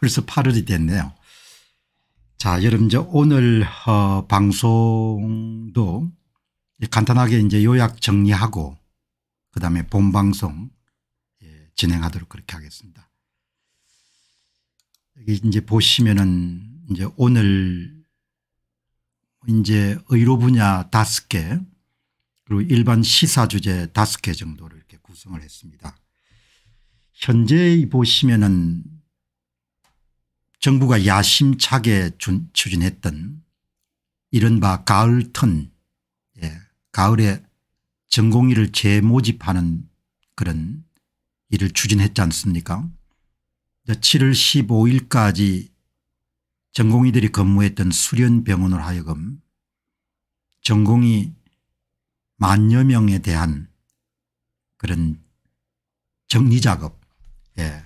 벌써 8월이 됐네요. 자, 여러분 저 오늘 어, 방송도 간단하게 이제 요약 정리하고 그다음에 본 방송 예, 진행하도록 그렇게 하겠습니다. 여기 이제 보시면은 이제 오늘 이제 의료 분야 다섯 개 그리고 일반 시사 주제 다섯 개 정도를 이렇게 구성을 했습니다. 현재 보시면은 정부가 야심차게 준, 추진했던 이른바 가을턴 예, 가을에 전공의를 재모집하는 그런 일을 추진했지 않습니까 7월 15일까지 전공의들이 근무했던 수련병원을 하여금 전공의 만여 명에 대한 그런 정리작업 예.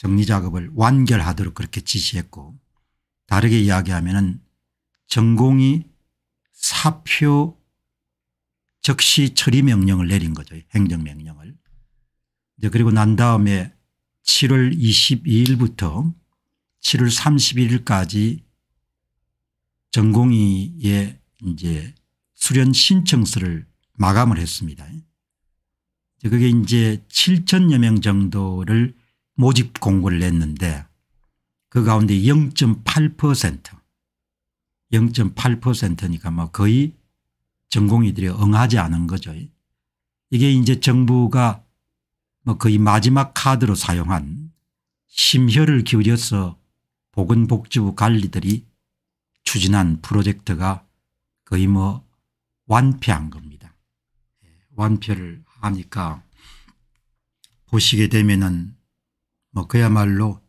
정리 작업을 완결하도록 그렇게 지시했고 다르게 이야기하면 전공이 사표 즉시 처리 명령을 내린 거죠. 행정명령을. 이제 그리고 난 다음에 7월 22일부터 7월 31일까지 전공의의 이제 수련 신청서를 마감을 했습니다. 그게 이제 7천여 명 정도를 모집 공고를 냈는데 그 가운데 0.8% 0.8%니까 뭐 거의 전공이들이 응하지 않은 거죠. 이게 이제 정부가 뭐 거의 마지막 카드로 사용한 심혈을 기울여서 보건복지부 관리들이 추진한 프로젝트가 거의 뭐 완패한 겁니다. 예, 완패를 하니까 보시게 되면은 뭐 그야말로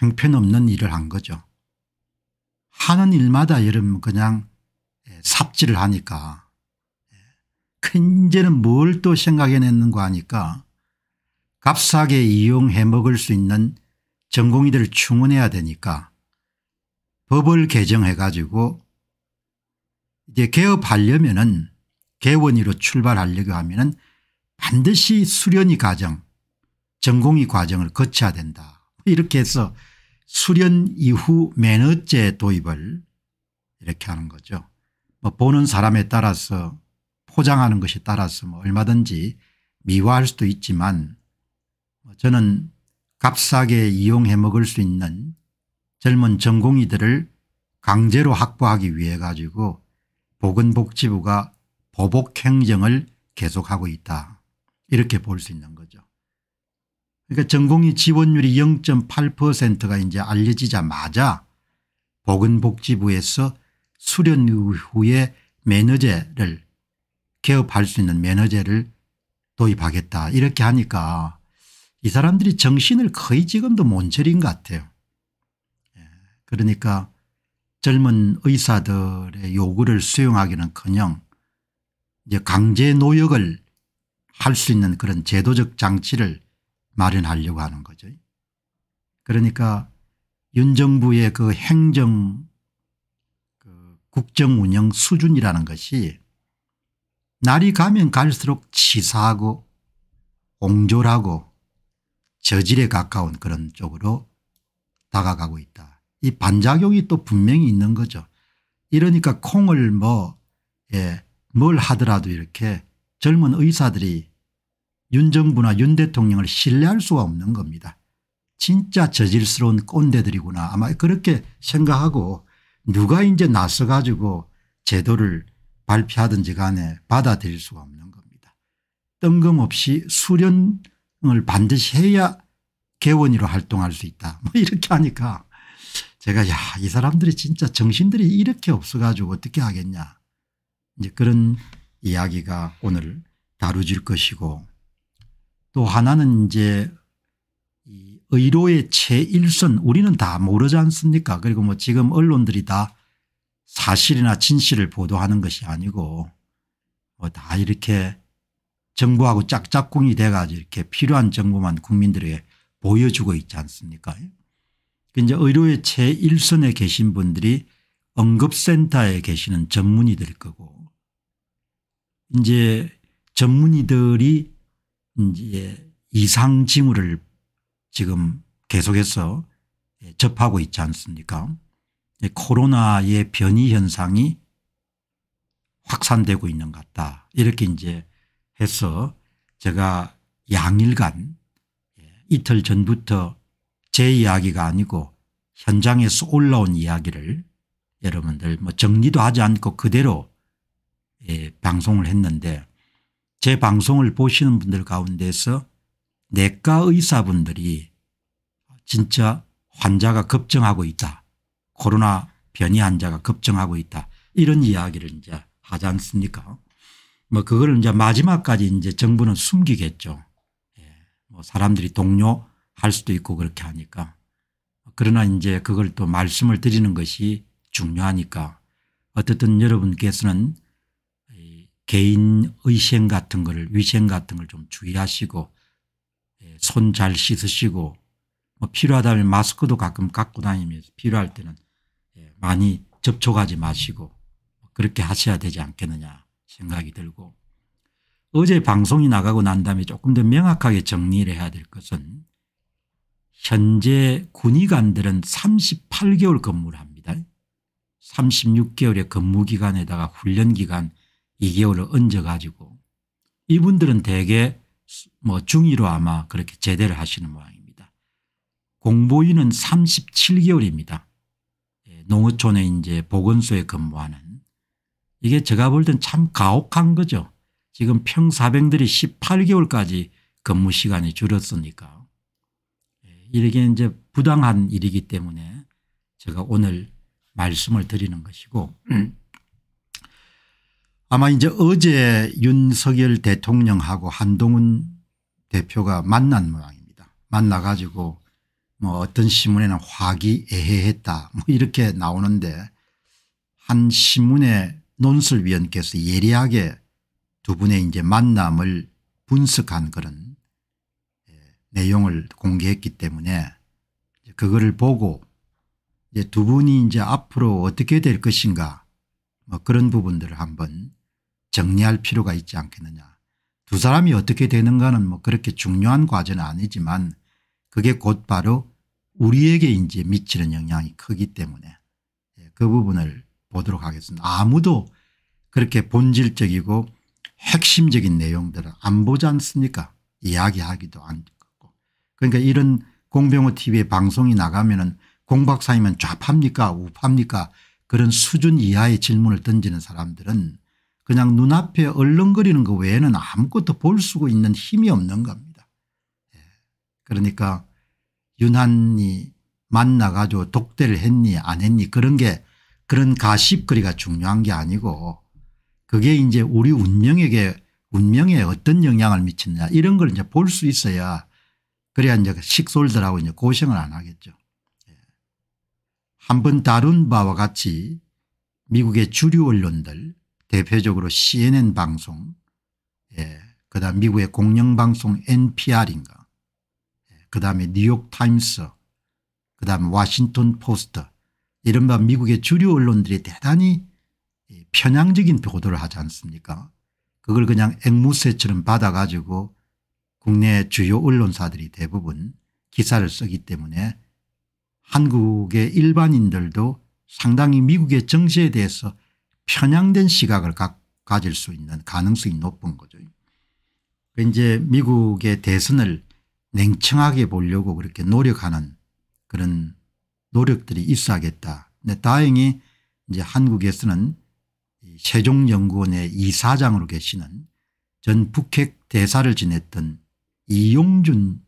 행편없는 일을 한 거죠. 하는 일마다 여러분 그냥 예, 삽질을 하니까 이제는 예. 뭘또 생각해냈는가 하니까 값싸게 이용해 먹을 수 있는 전공의들을 충원해야 되니까 법을 개정해 가지고 이제 개업하려면은 개원위로 출발하려고 하면은 반드시 수련이 가정 전공의 과정을 거쳐야 된다. 뭐 이렇게 해서 수련 이후 매너제 도입을 이렇게 하는 거죠. 뭐 보는 사람에 따라서 포장하는 것이 따라서 뭐 얼마든지 미화할 수도 있지만 뭐 저는 값싸게 이용해 먹을 수 있는 젊은 전공의들을 강제로 확보하기 위해 가지고 보건복지부가 보복행정을 계속하고 있다. 이렇게 볼 수 있는 거죠. 그러니까 전공의 지원율이 0.8%가 이제 알려지자마자 보건복지부에서 수련 후에 매너제를 개업할 수 있는 매너제를 도입하겠다 이렇게 하니까 이 사람들이 정신을 거의 지금도 못 차린 것 같아요. 예. 그러니까 젊은 의사들의 요구를 수용하기는커녕 이제 강제 노역을 할 수 있는 그런 제도적 장치를 마련하려고 하는 거죠. 그러니까 윤 정부의 그 행정 그 국정 운영 수준이라는 것이 날이 가면 갈수록 치사하고 옹졸하고 저질에 가까운 그런 쪽으로 다가가고 있다. 이 반작용이 또 분명히 있는 거죠. 이러니까 콩을 뭐, 예, 뭘 하더라도 이렇게 젊은 의사들이 윤 정부나 윤 대통령을 신뢰할 수가 없는 겁니다. 진짜 저질스러운 꼰대들이구나 아마 그렇게 생각하고 누가 이제 나서 가지고 제도를 발표하든지 간에 받아들일 수가 없는 겁니다. 뜬금없이 수련을 반드시 해야 개원이로 활동할 수 있다 뭐 이렇게 하니까 제가 야이 사람들이 진짜 정신들이 이렇게 없어 가지고 어떻게 하겠냐 이제 그런 이야기가 오늘 다루질 것이고 또 하나는 이제 이 의료의 최일선 우리는 다 모르지 않습니까 그리고 뭐 지금 언론들이 다 사실이나 진실을 보도하는 것이 아니고 뭐다 이렇게 정부하고 짝짝꿍이 돼가지고 이렇게 필요한 정보만 국민들에게 보여주고 있지 않습니까 그 이제 의료의 최일선에 계신 분들이 응급센터에 계시는 전문의들 거고 이제 전문의들이 이제 이상 징후를 지금 계속해서 접하고 있지 않습니까? 예, 코로나의 변이 현상이 확산되고 있는 것 같다. 이렇게 이제 해서 제가 양일간 예, 이틀 전부터 제 이야기가 아니고 현장에서 올라온 이야기를 여러분들 뭐 정리도 하지 않고 그대로 예, 방송을 했는데 제 방송을 보시는 분들 가운데서 내과 의사분들이 진짜 환자가 급증하고 있다. 코로나 변이 환자가 급증하고 있다. 이런 이야기를 이제 하지 않습니까? 뭐그걸 이제 마지막까지 이제 정부는 숨기겠죠. 예. 뭐 사람들이 동요할 수도 있고 그렇게 하니까. 그러나 이제 그걸 또 말씀을 드리는 것이 중요하니까 어쨌든 여러분께서는 개인 의생 같은 거를 위생 같은 걸 좀 주의하시고 예, 손잘 씻으시고 뭐 필요하다면 마스크도 가끔 갖고 다니면서 필요할 때는 예, 많이 접촉하지 마시고 그렇게 하셔야 되지 않겠느냐 생각이 들고 어제 방송이 나가고 난 다음에 조금 더 명확하게 정리를 해야 될 것은 현재 군의관들은 38개월 근무를 합니다. 36개월의 근무기간에다가 훈련기간 2개월을 얹어가지고 이분들은 대개 뭐 중위로 아마 그렇게 제대를 하시는 모양입니다. 공보인은 37개월입니다. 예, 농어촌에 이제 보건소에 근무하는 이게 제가 볼 땐 참 가혹한 거죠. 지금 평사병들이 18개월까지 근무 시간이 줄었으니까 예, 이렇게 이제 부당한 일이기 때문에 제가 오늘 말씀을 드리는 것이고 아마 이제 어제 윤석열 대통령하고 한동훈 대표가 만난 모양입니다. 만나 가지고 뭐 어떤 신문에는 화기애애했다 뭐 이렇게 나오는데 한 신문의 논설위원께서 예리하게 두 분의 이제 만남을 분석한 그런 예, 내용을 공개했기 때문에 그거를 보고 이제 두 분이 이제 앞으로 어떻게 될 것인가 뭐 그런 부분들을 한번 정리할 필요가 있지 않겠느냐. 두 사람이 어떻게 되는가는 뭐 그렇게 중요한 과제는 아니지만 그게 곧바로 우리에게 이제 미치는 영향이 크기 때문에 예, 그 부분을 보도록 하겠습니다. 아무도 그렇게 본질적이고 핵심적인 내용들을 안 보지 않습니까 이야기하기도 안 듣고 그러니까 이런 공병호 tv의 방송이 나가면 은 공박사이면 좌파입니까 우파입니까 그런 수준 이하의 질문을 던지는 사람들은 그냥 눈앞에 얼렁거리는 것 외에는 아무것도 볼 수 있는 힘이 없는 겁니다. 예. 그러니까 유난히 만나가지고 독대를 했니 안 했니 그런 게 그런 가십거리가 중요한 게 아니고 그게 이제 우리 운명에게 운명에 어떤 영향을 미치느냐 이런 걸 이제 볼 수 있어야 그래야 이제 그 식솔들하고 이제 고생을 안 하겠죠. 예. 한번 다룬 바와 같이 미국의 주류 언론들 대표적으로 CNN 방송 예, 그다음 미국의 공영방송 NPR인가 예, 그다음에 뉴욕타임스 그다음 워싱턴 포스터 이른바 미국의 주류 언론들이 대단히 예, 편향적인 보도를 하지 않습니까 그걸 그냥 앵무새처럼 받아가지고 국내 주요 언론사들이 대부분 기사를 쓰기 때문에 한국의 일반인들도 상당히 미국의 정세에 대해서 편향된 시각을 가, 가질 수 있는 가능성이 높은 거죠. 그러니까 이제 미국의 대선을 냉청하게 보려고 그렇게 노력하는 그런 노력들이 있어야겠다. 근데 다행히 이제 한국에서는 세종연구원의 이사장으로 계시는 전 북핵 대사를 지냈던 이용준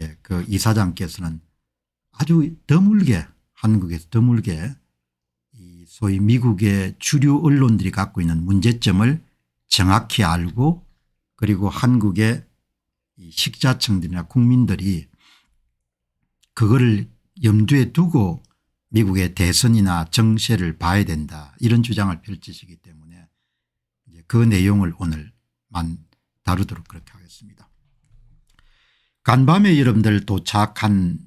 예, 그 이사장께서는 아주 드물게 한국에서 드물게 소위 미국의 주류 언론들이 갖고 있는 문제점을 정확히 알고 그리고 한국의 식자층들이나 국민들이 그거를 염두에 두고 미국의 대선이나 정세를 봐야 된다 이런 주장을 펼치시기 때문에 그 내용을 오늘만 다루도록 그렇게 하겠습니다. 간밤에 여러분들 도착한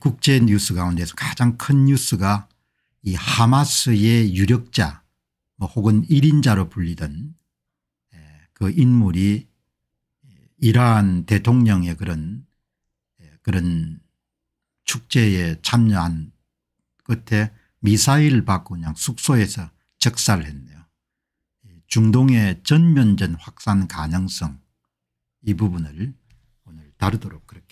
국제 뉴스 가운데서 가장 큰 뉴스가 이 하마스의 유력자 뭐 혹은 1인자로 불리던 예, 그 인물이 이러한 대통령의 그런 예, 그런 축제에 참여한 끝에 미사일을 받고 그냥 숙소에서 적살했네요. 중동의 전면전 확산 가능성 이 부분을 오늘 다루도록 그렇게